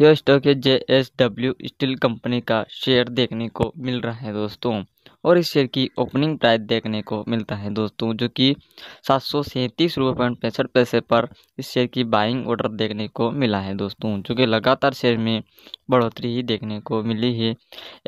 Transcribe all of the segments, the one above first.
यह स्टॉक है J S W steel company का शेयर देखने को मिल रहा है दोस्तों और इस शेयर की ओपनिंग प्राइस देखने को मिलता है दोस्तों जो कि सात सौ सैंतीस रुपये पॉइंट पैंसठ पैसे पर इस शेयर की बाइंग ऑर्डर देखने को मिला है दोस्तों जो कि लगातार शेयर में बढ़ोतरी ही देखने को मिली है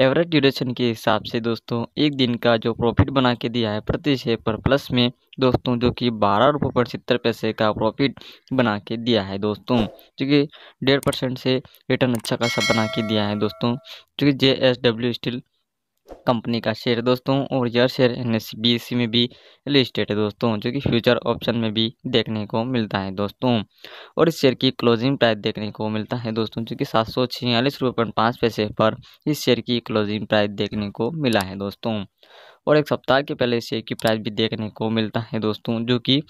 एवरेज ड्यूरेशन के हिसाब से दोस्तों एक दिन का जो प्रॉफिट बना के दिया है प्रति शेयर पर प्लस में दोस्तों जो कि बारह रुपये पचहत्तर पैसे का प्रॉफिट बना के दिया है दोस्तों जो कि डेढ़ परसेंट से रिटर्न अच्छा खासा बना के दिया है दोस्तों जो कि J S W steel company का शेयर दोस्तों और यह शेयर एन में भी लिस्टेड है दोस्तों जो कि फ्यूचर ऑप्शन में भी देखने को मिलता है दोस्तों और इस शेयर की क्लोजिंग प्राइस देखने को मिलता है दोस्तों जो कि सात सौ छियालीस रुपये पॉइंट पाँच पैसे पर इस शेयर की क्लोजिंग प्राइस देखने को मिला है दोस्तों और एक सप्ताह के पहले शेयर की प्राइस भी देखने को मिलता है दोस्तों जो कि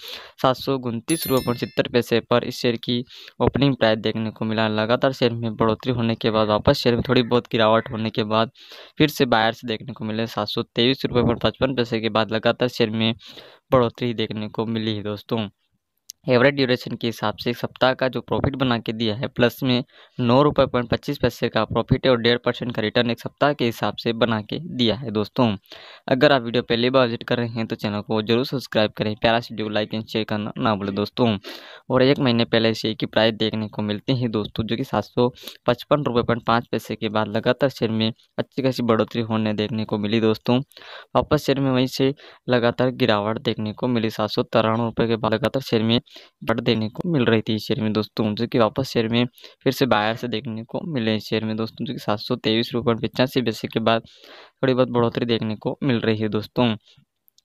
सात सौ उनतीस रुपये पचहत्तर पैसे पर इस शेयर की ओपनिंग प्राइस देखने को मिला लगातार शेयर में बढ़ोतरी होने के बाद वापस शेयर में थोड़ी बहुत गिरावट होने के बाद फिर से बायर्स देखने को मिले सात सौ तेईस रुपये पर पचपन पैसे के बाद लगातार शेयर में बढ़ोतरी देखने को मिली है दोस्तों एवरेज ड्यूरेशन के हिसाब से सप्ताह का जो प्रॉफिट बना के दिया है प्लस में नौ रुपये पॉइंट पच्चीस पैसे का प्रॉफिट और डेढ़ परसेंट का रिटर्न एक सप्ताह के हिसाब से बना के दिया है दोस्तों अगर आप वीडियो पहली बार विजिट कर रहे हैं तो चैनल को जरूर सब्सक्राइब करें प्यारा से वीडियो लाइक एंड शेयर करना ना भूलें दोस्तों और एक महीने पहले शेयर की प्राइस देखने को मिलती है दोस्तों जो कि सात सौ पचपन रुपये पॉइंट पाँच पैसे के बाद लगातार शेयर में अच्छी खासी बढ़ोतरी होने देखने को मिली दोस्तों वापस शेयर में वहीं से लगातार गिरावट देखने को मिली सात सौ तिरानवे रुपये के बाद लगातार शेयर में बट देखने को मिल रही थी शेयर में दोस्तों जो कि वापस शेयर में फिर से बाहर से देखने को मिले शेयर में दोस्तों जो कि सात सौ तेईस रुपये पचासी पैसे के बाद थोड़ी बहुत बढ़ोतरी देखने को मिल रही है दोस्तों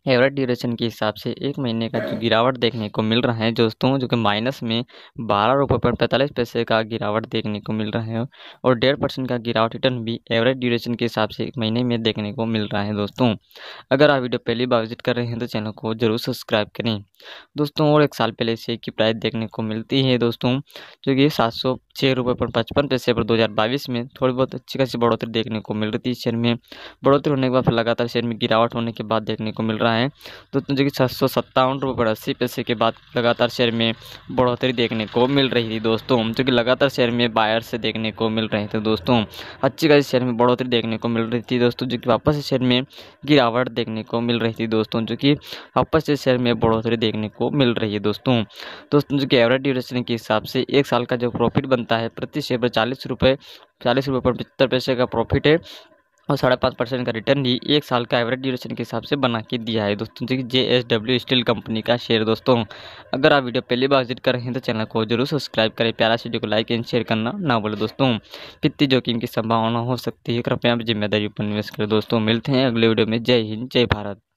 एवरेज ड्यूरेशन के हिसाब से एक महीने का जो गिरावट देखने को मिल रहा है दोस्तों जो कि माइनस में बारह रुपये पर पैंतालीस पैसे का गिरावट देखने को मिल रहा है और डेढ़ परसेंट का गिरावट रिटर्न भी एवरेज ड्यूरेशन के हिसाब से एक महीने में देखने को मिल रहा है दोस्तों अगर आप वीडियो पहली बार विजिट कर रहे हैं तो चैनल को जरूर सब्सक्राइब करें दोस्तों और एक साल पहले से की प्राइस देखने को मिलती है दोस्तों जो कि सात सौ छः रुपये पर पचपन पैसे पर 2022 में थोड़ी बहुत अच्छी खासी बढ़ोतरी देखने को मिल रही थी शेयर में बढ़ोतरी होने के बाद फिर लगातार शेयर में गिरावट होने के बाद देखने को मिल रहा है तो जो कि छः सौ सत्तावन रुपये पर अस्सी पैसे के बाद लगातार शेयर में बढ़ोतरी देखने को मिल रही थी दोस्तों जो कि लगातार शेयर में बायर से देखने को मिल रहे थे दोस्तों अच्छी खासी शेयर में बढ़ोतरी देखने को मिल रही थी दोस्तों जो कि वापस से शेयर में गिरावट देखने को मिल रही थी दोस्तों जो कि वापस से शेयर में बढ़ोतरी देखने को मिल रही है दोस्तों दोस्तों जो कि एवरेज ड्यूरेशन के हिसाब से एक साल का जो प्रॉफिट बनता मिलता है प्रति शेयर पर चालीस रुपये चालीस रुपये पचहत्तर पैसे का प्रॉफिट है और साढ़े पाँच परसेंट का रिटर्न भी एक साल का एवरेज ड्यूरेशन के हिसाब से बना के दिया है दोस्तों J S W steel company का शेयर दोस्तों अगर आप वीडियो पहली बार विजिट कर रहे हैं तो चैनल को जरूर सब्सक्राइब करें प्यारा वीडियो को लाइक एंड शेयर करना ना बोले दोस्तों वित्तीय जोखिम की संभावना हो सकती है कृपया जिम्मेदारी पर निवेश करें दोस्तों मिलते हैं अगले वीडियो में जय हिंद जय भारत